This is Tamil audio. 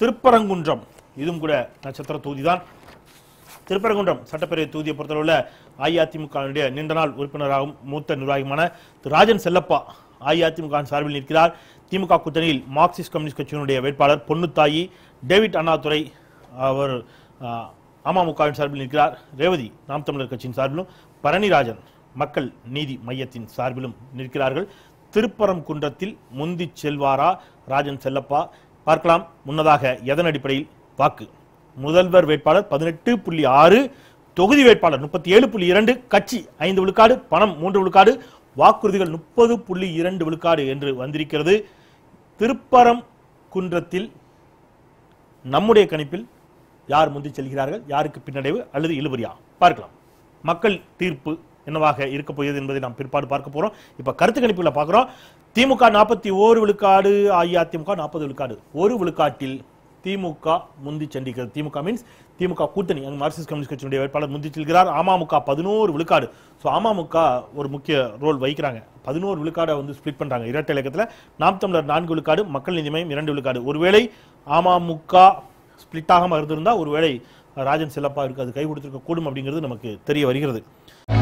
திருப்பரங்குன்றம் இதுவும் கூட நட்சத்திர தொகுதி தான் திருப்பரங்குன்றம் சட்டப்பேரவை தொகுதியை பொறுத்தளவில் அஇஅதிமுகவினுடைய நீண்ட நாள் உறுப்பினராகவும் மூத்த நிர்வாகியுமான திரு ராஜன் செல்லப்பா அஇஅதிமுக சார்பில் நிற்கிறார் திமுக கூட்டணியில் மார்க்சிஸ்ட் கம்யூனிஸ்ட் கட்சியினுடைய வேட்பாளர் பொன்னுத்தாயி டேவிட் அண்ணாதுரை அவர் அமமுகவின் சார்பில் நிற்கிறார் ரேவதி நாம் தமிழர் கட்சியின் சார்பிலும் பரணிராஜன் மக்கள் நீதி மையத்தின் சார்பிலும் நிற்கிறார்கள் திருப்பரங்குன்றத்தில் முந்தி செல்வாரா ராஜன் செல்லப்பா பார்க்கலாம் முன்னதாக எதன் அடிப்படையில் வாக்கு முதல்வர் வேட்பாளர் பதினெட்டு புள்ளி ஆறு தொகுதி வேட்பாளர் முப்பத்தி ஏழு புள்ளி இரண்டு கட்சி ஐந்து விழுக்காடு பணம் மூன்று விழுக்காடு வாக்குறுதிகள் முப்பது புள்ளி இரண்டு விழுக்காடு என்று வந்திருக்கிறது திருப்பரம் குன்றத்தில் நம்முடைய கணிப்பில் யார் முந்தி செல்கிறார்கள் யாருக்கு பின்னடைவு அல்லது இழுபறியா பார்க்கலாம் மக்கள் தீர்ப்பு என்னவாக இருக்க போகிறது என்பதை நாம் பிற்பாடு பார்க்க போகிறோம் இப்போ கருத்து கணிப்புகளை பார்க்குறோம் திமுக நாற்பத்தி ஓரு விழுக்காடு அஇஅதிமுக நாற்பது விழுக்காடு ஒரு விழுக்காட்டில் திமுக முந்தி சென்றிருக்கிறது திமுக மீன்ஸ் திமுக கூட்டணி அங்கே மார்க்சிஸ்ட் கம்யூனிஸ்ட் கட்சியுடைய வேட்பாளர் முந்தி செல்கிறார் அமமுக பதினோரு விழுக்காடு ஸோ அமமுக ஒரு முக்கிய ரோல் வகிக்கிறாங்க பதினோரு விழுக்காடை வந்து ஸ்பிளிட் பண்ணுறாங்க இரட்டை இலக்கத்தில் நாம் நான்கு விழுக்காடு மக்கள் நீதி மையம் இரண்டு விழுக்காடு ஒருவேளை அமமுக ஸ்பிளிட் ஆகாமல் இருந்திருந்தால் ஒருவேளை ராஜன் செல்லப்பா இருக்கு அது கை கொடுத்துருக்க கூடும் அப்படிங்கிறது நமக்கு தெரிய வருகிறது